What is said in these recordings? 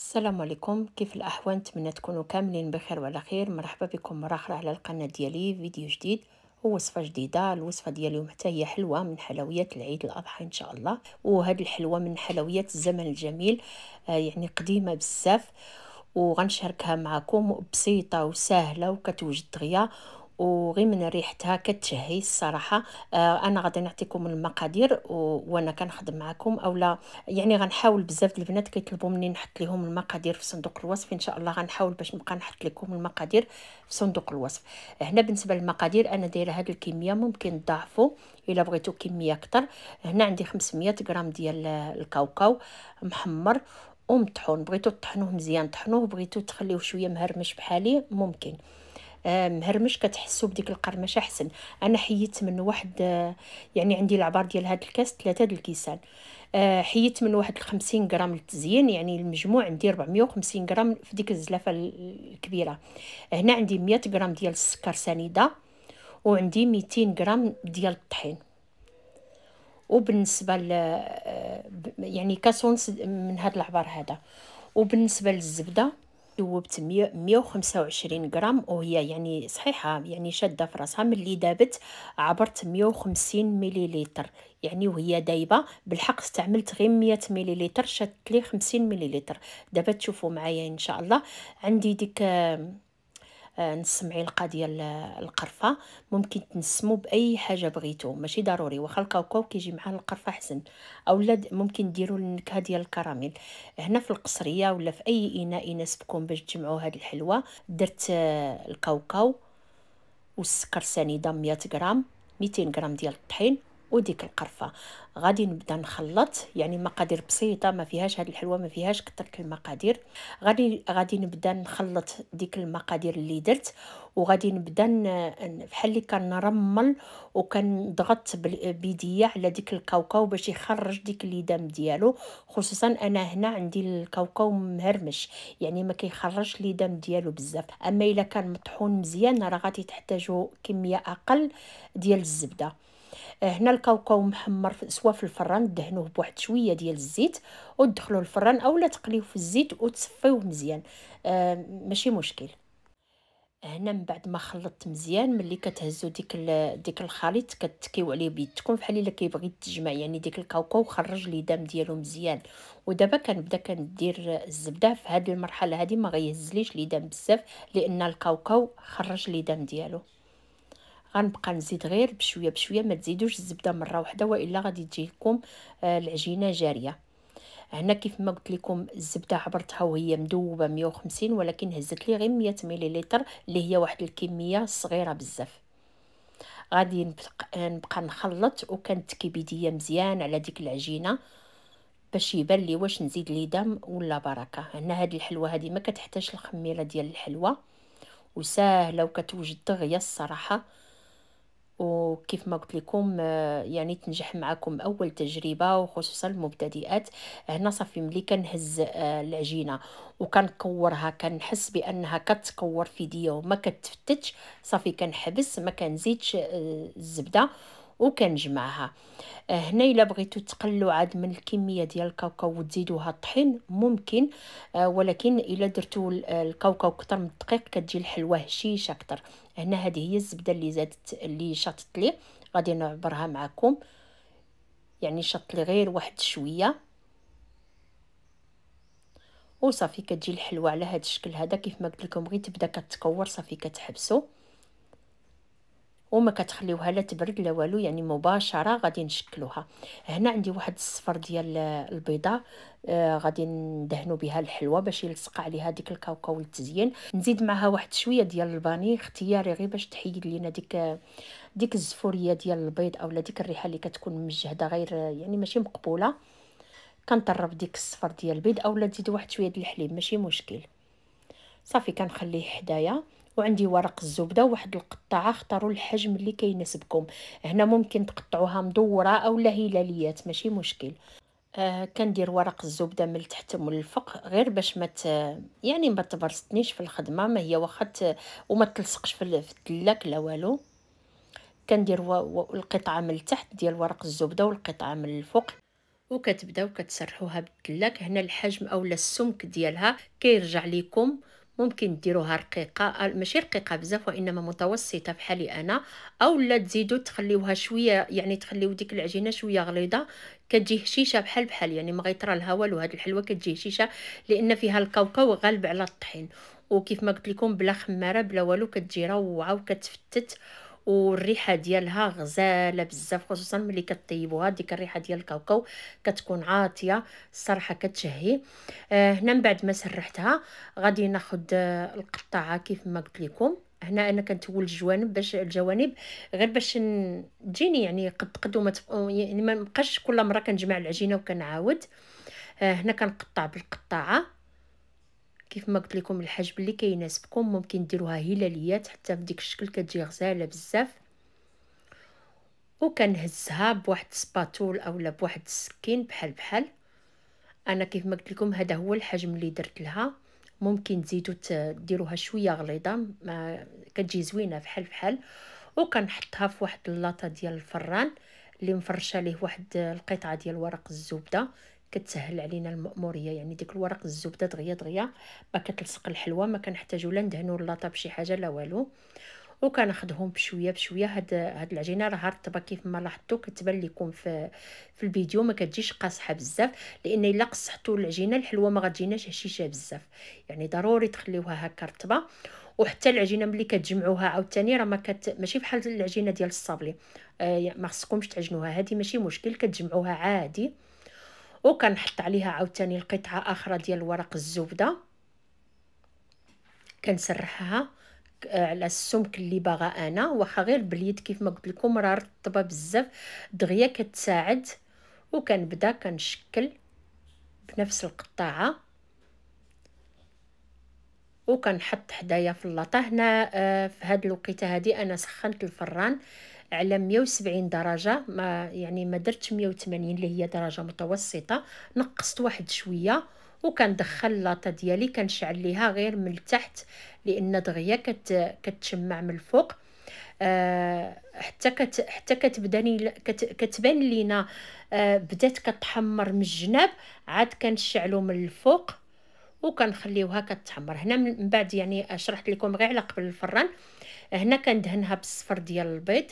السلام عليكم كيف الاحوال نتمنى تكونوا كاملين بخير وعلى خير مرحبا بكم مره اخرى على القناه ديالي فيديو جديد ووصفه جديده الوصفه ديال اليوم حتى هي حلوه من حلويات العيد الاضحى ان شاء الله وهذه الحلوه من حلويات الزمن الجميل آه، يعني قديمه بزاف وغنشاركها معكم بسيطه وسهله وكتوجد دغيا وغير من ريحتها كتشهي الصراحه آه انا غادي نعطيكم المقادير وانا كنخدم معكم اولا يعني غنحاول بزاف البنات كيطلبوا مني نحط لهم المقادير في صندوق الوصف ان شاء الله غنحاول باش نبقى نحط لكم المقادير في صندوق الوصف هنا بالنسبه للمقادير انا دايره هاد الكميه ممكن تضاعفوا الا بغيتو كميه اكثر هنا عندي 500 غرام ديال الكاوكاو محمر ومطحون بغيتو تطحنوه مزيان طحنوه بغيتو تخليوه شويه مهرمش بحالي ممكن آه، مهرمش كتحسو بديك القرمشه احسن انا حيدت من واحد آه، يعني عندي العبار ديال هاد الكاس ثلاثه د الكيسان آه، حيدت من واحد 50 غرام للتزيين يعني المجموع عندي 450 غرام في ديك الزلافه الكبيره هنا عندي 100 غرام ديال السكر سنيده وعندي 200 غرام ديال الطحين وبالنسبه ل يعني كاسونس من هاد العبار هذا وبالنسبه للزبده ذوبت 125 غرام وهي يعني صحيحه يعني شاده في راسها ملي دابت عبرت 150 مليلتر يعني وهي دايبه بالحق استعملت غير 100 مليلتر شدت لي 50 مليلتر دابا تشوفوا معايا ان شاء الله عندي ديك آه، نسمعي القا ديال القرفه ممكن تنسمو باي حاجه بغيتو ماشي ضروري واخا الكاوكاو كيجي معاه القرفه حسن اولا ممكن ديروا النكهه ديال الكراميل هنا في القصريه ولا في اي اناء يناسبكم باش تجمعوا هاد الحلوه درت آه، الكاوكاو والسكر سنيده 100 غرام 200 غرام ديال الطحين وديك القرفه غادي نبدا نخلط يعني مقادير بسيطه ما فيهاش هاد الحلوه ما فيهاش كثر المقادير غادي غادي نبدا نخلط ديك المقادير اللي درت وغادي نبدا بحال اللي كنرمل وكنضغط بيديا على ديك الكاوكاو باش يخرج ديك الليدام ديالو خصوصا انا هنا عندي الكاوكاو مهرمش يعني ما كيخرجش الليدام ديالو بزاف اما الا كان مطحون مزيان راه غادي تحتاجو كميه اقل ديال الزبده آه، هنا الكاوكاو محمر سوا في الفران دهنوه بواحد شويه ديال الزيت ودخلوه الفران اولا تقليوه في الزيت وتصفيوه مزيان آه، ماشي مشكل هنا من بعد ما خلطت مزيان ملي كتهزو ديك ديك الخليط كتكيو عليه بيدكم بحال الا كيبغي يتجمع يعني ديك الكاوكاو خرج لي دم ديالو مزيان ودابا كنبدا كندير الزبده في هذه المرحله هذه ما غيهزليش لي دم بزاف لان الكاوكاو خرج لي دم ديالو غنبقى نزيد غير بشويه بشويه ما تزيدوش الزبده مره واحده والا غادي تجيكم آه، العجينه جاريه هنا كيف ما قلت لكم الزبده عبرتها وهي مذوبه 150 ولكن هزت لي غير 100 مليلتر اللي هي واحد الكميه صغيره بزاف غادي نبقى, نخلط وكانت كبديه مزيان على ديك العجينه باش يبان لي واش نزيد لي دم ولا بركه هنا هاد الحلوه هذه ما كتحتاج الخميره ديال الحلوه وساهله وكتوجد دغيا الصراحه وكيف ما قلت لكم آه، يعني تنجح معكم اول تجربه وخصوصا المبتدئات هنا صافي ملي كنهز آه، العجينه وكنكورها كنحس بانها كتكور في ديا وما كتفتتش صافي كنحبس ما كنزيدش آه، الزبده وكنجمعها آه، هنا الا بغيتو تقلوا عاد من الكميه ديال الكاوكاو وتزيدوها الطحين ممكن آه، ولكن الا درتو آه، الكاوكاو كتر من الدقيق كتجي الحلوه هشيشه اكثر هنا هذه هي الزبده اللي زادت اللي شطت لي غادي نعبرها معكم يعني شط لي غير واحد شويه وصافي كتجي الحلوه على هذا الشكل هذا كيف ما قلت لكم غير تبدا كتكور صافي كتحبسو وما كتخليوها لا تبرد لا والو يعني مباشره غادي نشكلوها هنا عندي واحد الصفر ديال البيضه آه غادي ندهنوا بها الحلوى باش يلصق عليها ديك الكاوكاو للتزيين نزيد معها واحد شويه ديال الفاني اختياري غير باش تحيد لينا ديك ديك الزفوريه ديال البيض اولا ديك الريحه اللي كتكون مجهده غير يعني ماشي مقبوله كنطرب ديك الصفر ديال البيض اولا تزيد واحد شويه ديال الحليب ماشي مشكل صافي كنخليه حدايا وعندي ورق الزبده وواحد القطاعه اختاروا الحجم اللي كيناسبكم هنا ممكن تقطعوها مدوره اولا هلاليات ماشي مشكل آه كندير ورق الزبده من التحت ومن الفوق غير باش ما يعني ما تبرصتنيش في الخدمه ما هي واخا وما تلصقش في الدلاك لا والو كندير القطعه من التحت ديال ورق الزبده والقطعه من الفوق وكتبداو كتسرحوها بالدلاك هنا الحجم اولا السمك ديالها كيرجع ليكم ممكن ديروها رقيقه ماشي رقيقه بزاف وانما متوسطه بحالي انا اولا تزيدوا تخليوها شويه يعني تخليو ديك العجينه شويه غليظه كتجي هشيشه بحال بحال يعني ما غيطرى لها والو هاد الحلوه كتجي هشيشه لان فيها الكاوكاو غالب على الطحين وكيف ما قلت لكم بلا خماره بلا والو كتجي روعه وكتفتت والريحه ديالها غزاله بزاف خصوصا ملي كطيبوها ديك الريحه ديال الكاوكاو كتكون عاطيه الصراحه كتشهي آه، هنا من بعد ما سرحتها غادي ناخذ آه القطاعه كيف ما قلت لكم هنا انا كنتول الجوانب باش الجوانب غير باش تجيني يعني قد قد وما يعني ما بقاش كل مره كنجمع العجينه وكنعاود آه، هنا كنقطع بالقطاعه كيف ما قلت لكم الحجم اللي كيناسبكم ممكن ديروها هلاليات حتى بديك الشكل كتجي غزاله بزاف وكنهزها بواحد سباتول اولا بواحد السكين بحال بحال انا كيف ما قلت لكم هذا هو الحجم اللي درت لها ممكن تزيدوا ديروها شويه غليظه ما كتجي زوينه بحال بحال وكنحطها في واحد اللاطه ديال الفران اللي مفرشه ليه واحد القطعه ديال ورق الزبده كتسهل علينا المأمورية يعني ديك الورق الزبدة دغيا دغيا ما كتلصق الحلوه ما كنحتاجو لا ندهنو اللاطا بشي حاجة لا والو وكناخذهم بشويه بشويه هاد هاد العجينه راه رطبه كيف ما لاحظتوا كتبان لكم في في الفيديو ما كتجيش قاصحه بزاف لان الا قصحتوا العجينه الحلوه ما هشيشه بزاف يعني ضروري تخليوها هكا رطبه وحتى العجينه ملي كتجمعوها عاوتاني راه ما كت ماشي بحال العجينه ديال الصابلي آه ما خصكمش تعجنوها هذه ماشي مشكل كتجمعوها عادي وكنحط عليها عاوتاني القطعه اخرى ديال ورق الزبده كنسرحها آه، على السمك اللي باغا انا واخا غير باليد كيف ما قلت لكم راه رطبه بزاف دغيا كتساعد وكنبدا كنشكل بنفس القطاعه وكنحط حدايا في اللاطه هنا آه، في هاد الوقيته هادي انا سخنت الفران على 170 درجه ما يعني ما درتش 180 اللي هي درجه متوسطه نقصت واحد شويه وكندخل لاطه ديالي كنشعل ليها غير من التحت لان دغيا كت كتشمع من الفوق آه، حتى كت حتى كتبداني كت كتبان لينا آه، بدات كتحمر من الجناب عاد كنشعلو من الفوق وكنخليوها كتحمر هنا من بعد يعني شرحت لكم غير على قبل الفران هنا كندهنها بالصفر ديال البيض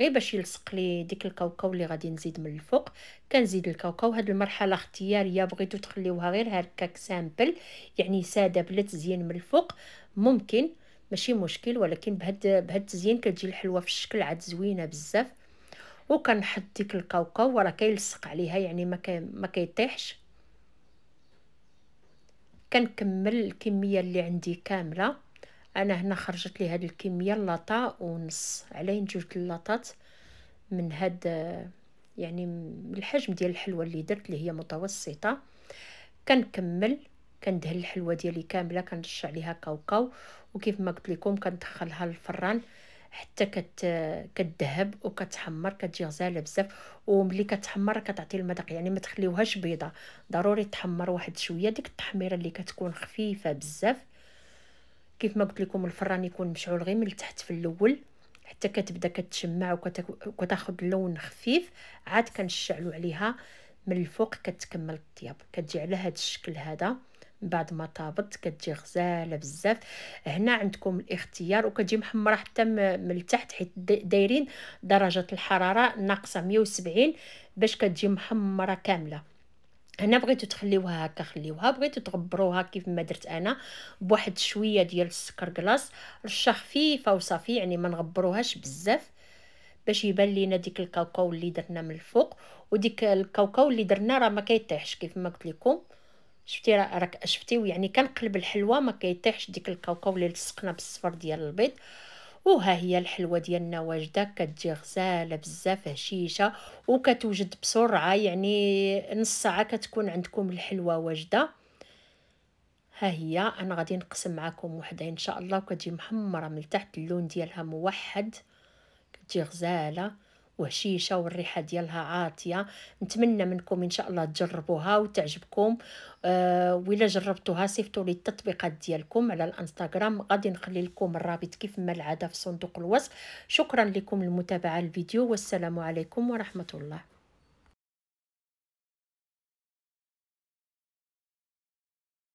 غير باش يلصق لي ديك الكاوكاو اللي غادي نزيد من الفوق كنزيد الكاوكاو هاد المرحله اختياريه بغيتو تخليوها غير هكاك سامبل يعني ساده بلا تزيين من الفوق ممكن ماشي مشكل ولكن بهاد بهاد التزيين كتجي الحلوه في الشكل عاد زوينه بزاف وكنحط ديك الكاوكاو وراه كيلصق عليها يعني ما كي ما كيطيحش كنكمل الكميه اللي عندي كامله انا هنا خرجت لي هاد الكميه لاطا ونص علين جوج لاطات من هاد يعني الحجم ديال الحلوه اللي درت اللي هي متوسطه كنكمل كندهن الحلوه ديالي كامله كنرش عليها كاوكاو وكيف ما قلت لكم كندخلها للفران حتى كت كتذهب وكتحمر كتجي غزاله بزاف وملي كتحمر كتعطي المذاق يعني ما تخليوهاش بيضه ضروري تحمر واحد شويه ديك التحميره اللي كتكون خفيفه بزاف كيف ما قلت لكم الفران يكون مشعول غير من التحت في الاول حتى كتبدا كتشمع وكتاخذ لون خفيف عاد كنشعلو عليها من الفوق كتكمل الطياب كتجي على هذا الشكل هذا من بعد ما طابت كتجي غزاله بزاف هنا عندكم الاختيار وكتجي محمره حتى من التحت حيت دايرين درجه الحراره ناقصه 170 باش كتجي محمره كامله هنا بغيتو تخليوها هكا خليوها بغيتو تغبروها كيف ما درت انا بواحد شويه ديال السكر كلاص رشه خفيفه وصافي يعني ما نغبروهاش بزاف باش يبان لينا ديك الكاوكاو اللي درنا من الفوق وديك الكاوكاو اللي درنا راه ما كيطيحش كيف ما قلت لكم شفتي راه راك شفتي يعني كنقلب الحلوه ما كيطيحش ديك الكاوكاو اللي لصقنا بالصفر ديال البيض وها هي الحلوه ديالنا واجده كتجي غزاله بزاف هشيشه وكتوجد بسرعه يعني نص ساعه كتكون عندكم الحلوه واجده ها هي انا غادي نقسم معكم وحده ان شاء الله وكتجي محمره من تحت اللون ديالها موحد كتجي غزاله وهشيشه والريحه ديالها عاطيه نتمنى منكم ان شاء الله تجربوها وتعجبكم آه ولا جربتوها صيفطوا لي التطبيقات ديالكم على الانستغرام غادي نخلي لكم الرابط كيف ما العاده في صندوق الوصف شكرا لكم لمتابعه الفيديو والسلام عليكم ورحمه الله